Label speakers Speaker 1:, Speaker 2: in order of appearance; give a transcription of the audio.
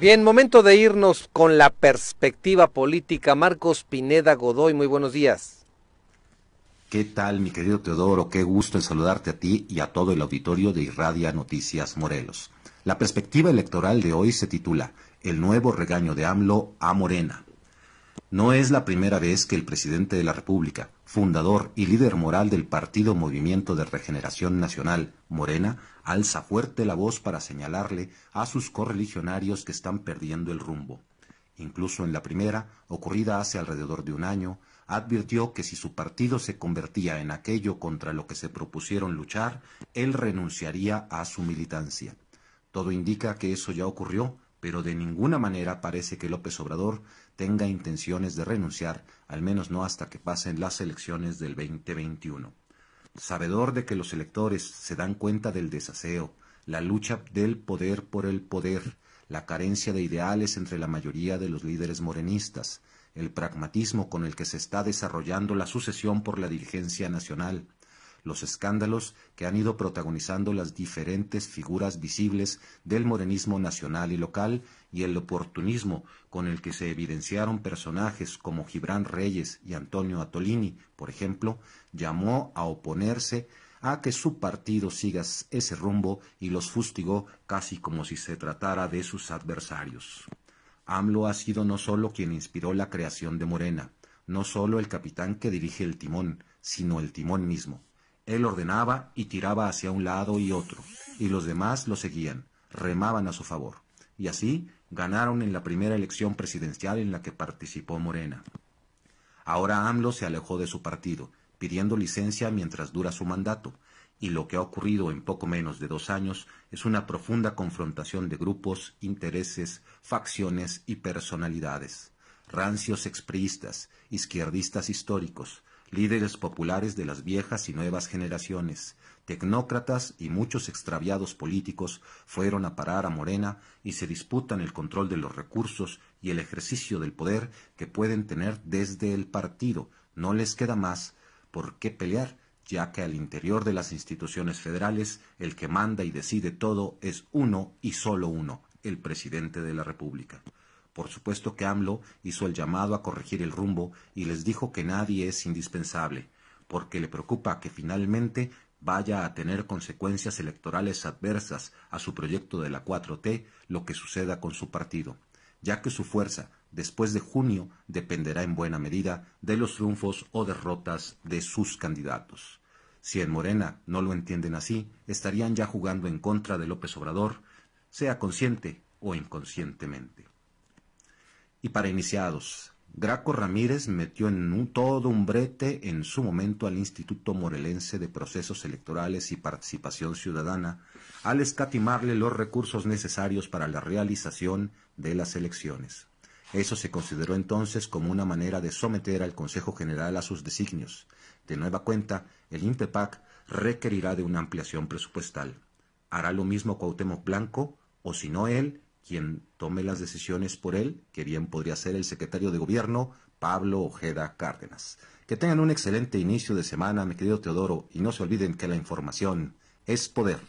Speaker 1: Bien, momento de irnos con la perspectiva política. Marcos Pineda Godoy, muy buenos días. ¿Qué tal, mi querido Teodoro? Qué gusto en saludarte a ti y a todo el auditorio de Irradia Noticias Morelos. La perspectiva electoral de hoy se titula El nuevo regaño de AMLO a Morena. No es la primera vez que el presidente de la República, fundador y líder moral del Partido Movimiento de Regeneración Nacional, Morena, alza fuerte la voz para señalarle a sus correligionarios que están perdiendo el rumbo. Incluso en la primera, ocurrida hace alrededor de un año, advirtió que si su partido se convertía en aquello contra lo que se propusieron luchar, él renunciaría a su militancia. Todo indica que eso ya ocurrió pero de ninguna manera parece que López Obrador tenga intenciones de renunciar, al menos no hasta que pasen las elecciones del 2021. Sabedor de que los electores se dan cuenta del desaseo, la lucha del poder por el poder, la carencia de ideales entre la mayoría de los líderes morenistas, el pragmatismo con el que se está desarrollando la sucesión por la dirigencia nacional, los escándalos que han ido protagonizando las diferentes figuras visibles del morenismo nacional y local y el oportunismo con el que se evidenciaron personajes como Gibrán Reyes y Antonio Atolini, por ejemplo, llamó a oponerse a que su partido siga ese rumbo y los fustigó casi como si se tratara de sus adversarios. AMLO ha sido no solo quien inspiró la creación de Morena, no solo el capitán que dirige el timón, sino el timón mismo. Él ordenaba y tiraba hacia un lado y otro, y los demás lo seguían, remaban a su favor. Y así ganaron en la primera elección presidencial en la que participó Morena. Ahora AMLO se alejó de su partido, pidiendo licencia mientras dura su mandato, y lo que ha ocurrido en poco menos de dos años es una profunda confrontación de grupos, intereses, facciones y personalidades. Rancios expriistas, izquierdistas históricos, líderes populares de las viejas y nuevas generaciones, tecnócratas y muchos extraviados políticos fueron a parar a Morena y se disputan el control de los recursos y el ejercicio del poder que pueden tener desde el partido. No les queda más por qué pelear, ya que al interior de las instituciones federales el que manda y decide todo es uno y solo uno, el presidente de la República. Por supuesto que AMLO hizo el llamado a corregir el rumbo y les dijo que nadie es indispensable, porque le preocupa que finalmente vaya a tener consecuencias electorales adversas a su proyecto de la 4T lo que suceda con su partido, ya que su fuerza, después de junio, dependerá en buena medida de los triunfos o derrotas de sus candidatos. Si en Morena no lo entienden así, estarían ya jugando en contra de López Obrador, sea consciente o inconscientemente. Y para iniciados, Graco Ramírez metió en un, todo un brete en su momento al Instituto Morelense de Procesos Electorales y Participación Ciudadana al escatimarle los recursos necesarios para la realización de las elecciones. Eso se consideró entonces como una manera de someter al Consejo General a sus designios. De nueva cuenta, el INPEPAC requerirá de una ampliación presupuestal. Hará lo mismo Cuauhtémoc Blanco, o si no él, quien tome las decisiones por él, que bien podría ser el secretario de Gobierno, Pablo Ojeda Cárdenas. Que tengan un excelente inicio de semana, mi querido Teodoro, y no se olviden que la información es poder.